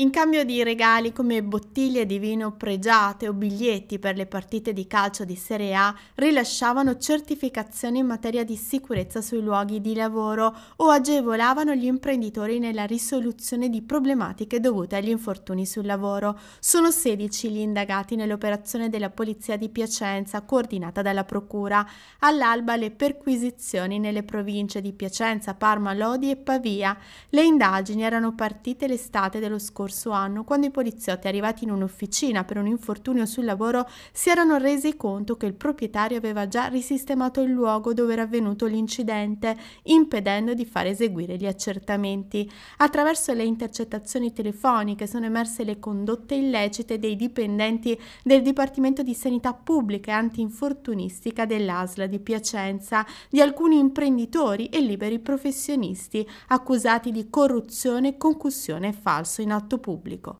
in cambio di regali come bottiglie di vino pregiate o biglietti per le partite di calcio di Serie A, rilasciavano certificazioni in materia di sicurezza sui luoghi di lavoro o agevolavano gli imprenditori nella risoluzione di problematiche dovute agli infortuni sul lavoro. Sono 16 gli indagati nell'operazione della Polizia di Piacenza coordinata dalla Procura. All'alba le perquisizioni nelle province di Piacenza, Parma, Lodi e Pavia. Le indagini erano partite l'estate dello scorso scorso anno, quando i poliziotti arrivati in un'officina per un infortunio sul lavoro si erano resi conto che il proprietario aveva già risistemato il luogo dove era avvenuto l'incidente, impedendo di far eseguire gli accertamenti. Attraverso le intercettazioni telefoniche sono emerse le condotte illecite dei dipendenti del Dipartimento di Sanità Pubblica e Antinfortunistica dell'ASLA di Piacenza, di alcuni imprenditori e liberi professionisti accusati di corruzione, concussione e falso in atto pubblico,